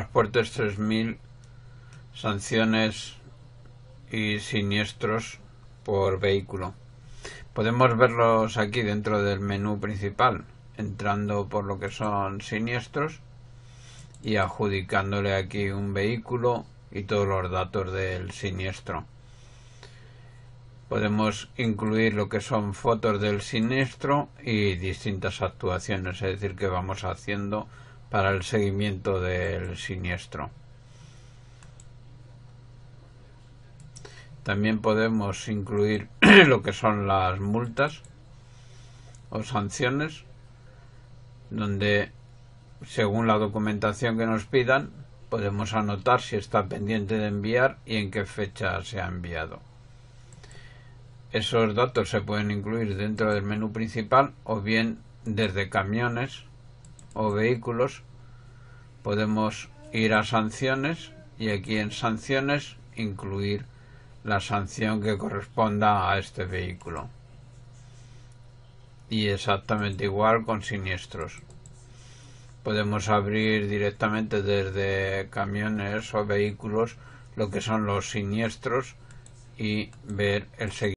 transportes 3.000, sanciones y siniestros por vehículo. Podemos verlos aquí dentro del menú principal, entrando por lo que son siniestros y adjudicándole aquí un vehículo y todos los datos del siniestro. Podemos incluir lo que son fotos del siniestro y distintas actuaciones, es decir, que vamos haciendo para el seguimiento del siniestro. También podemos incluir lo que son las multas o sanciones, donde según la documentación que nos pidan podemos anotar si está pendiente de enviar y en qué fecha se ha enviado. Esos datos se pueden incluir dentro del menú principal o bien desde camiones o vehículos, podemos ir a sanciones y aquí en sanciones incluir la sanción que corresponda a este vehículo. Y exactamente igual con siniestros. Podemos abrir directamente desde camiones o vehículos lo que son los siniestros y ver el seguimiento.